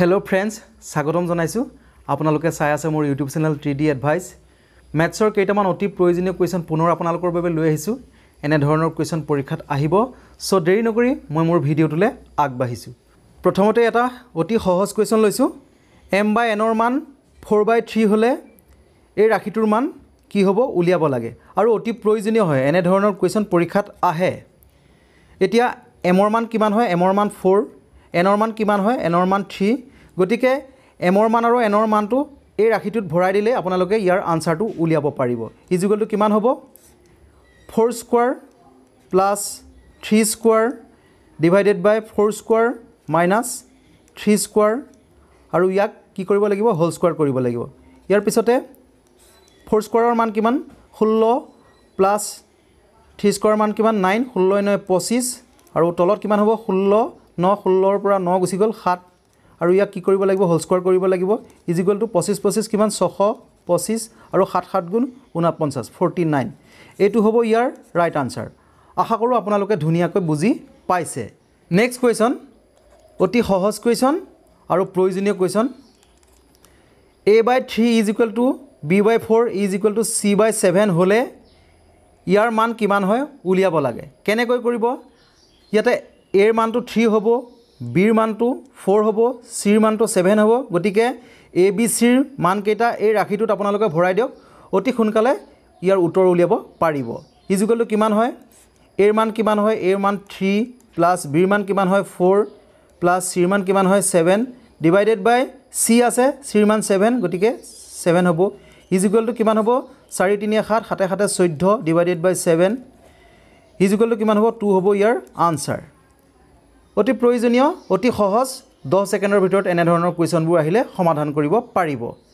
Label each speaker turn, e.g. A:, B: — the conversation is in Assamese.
A: হেল্ল' ফ্ৰেণ্ডছ স্বাগতম জনাইছোঁ আপোনালোকে চাই আছে মোৰ YouTube channel three D advice মেথছৰ কেইটামান অতি প্ৰয়োজনীয় কুৱেশ্যন পুনৰ আপোনালোকৰ বাবে লৈ আহিছোঁ এনেধৰণৰ কুৱেশ্যন পৰীক্ষাত আহিব চ' দেৰি নকৰি মই মোৰ ভিডিঅ'টোলৈ আগবাঢ়িছোঁ প্ৰথমতে এটা অতি সহজ কুৱেশ্যন লৈছোঁ এম বাই এনৰ মান ফ'ৰ বাই থ্ৰী হ'লে এই ৰাশিটোৰ মান কি হ'ব উলিয়াব লাগে আৰু অতি প্ৰয়োজনীয় হয় এনেধৰণৰ কুৱেশ্যন পৰীক্ষাত আহে এতিয়া এমৰ মান কিমান হয় এমৰ মান ফ'ৰ এনৰ মান কিমান হয় এনৰ মান থ্ৰী গতিকে এমৰ মান আৰু এনৰ মানটো এই ৰাশিটোত ভৰাই দিলে আপোনালোকে ইয়াৰ আনচাৰটো উলিয়াব পাৰিব ইজুগলটো কিমান হ'ব four square plus three square divided by four square minus three square আৰু ইয়াক কি কৰিব লাগিব হোল স্কুৱাৰ কৰিব লাগিব ইয়াৰ পিছতে ফ'ৰ স্কুৱাৰৰ মান কিমান ষোল্ল প্লাছ থ্ৰী স্কুৱাৰৰ মান কিমান নাইন ষোল্ল এনে পঁচিছ আৰু তলত কিমান হ'ব ষোল্ল ন ষোল্লৰ পৰা ন গুচি গ'ল সাত আৰু ইয়াক কি কৰিব লাগিব হোল স্কোৱাৰ কৰিব লাগিব ইজিকুৱেল টু পঁচিছ পঁচিছ কিমান ছশ পঁচিছ আৰু সাত সাত গুণ ঊনপঞ্চাছ ফৰ্টি নাইন এইটো হ'ব ইয়াৰ ৰাইট আনচাৰ আশা কৰোঁ আপোনালোকে ধুনীয়াকৈ বুজি পাইছে নেক্সট কুৱেশ্যন অতি সহজ কুৱেশ্যন আৰু প্ৰয়োজনীয় question A by three is equal to B by four is equal to C by seven হ'লে ইয়াৰ মান কিমান হয় উলিয়াব লাগে কেনেকৈ কৰিব ইয়াতে এর মানটো 3 হবো বির মানটো 4 হবো সির মানটো 7 হবো গটিকে এ বি সির মান কেটা এই রাখিটোত আপোনালোকে ভরাই দিও অতি খুনকালে ইয়ার উত্তর উলিয়াব পারিবো ইজুকাল কিমান হয় এর মান কিমান হয় এর মান 3 প্লাস বির মান কিমান হয় 4 প্লাস সির মান কিমান হয় 7 ডিভাইডেড বাই সি আছে সির মান 7 গটিকে 7 হবো ইজুকাল কিমান হবো 4 3 7 7 7 14 ডিভাইডেড বাই 7 ইজুকাল কিমান হবো 2 হবো ইয়ার আনসার অতি প্ৰয়োজনীয় অতি সহজ দহ ছেকেণ্ডৰ ভিতৰত এনেধৰণৰ কুৱেশ্যনবোৰ আহিলে সমাধান কৰিব পাৰিব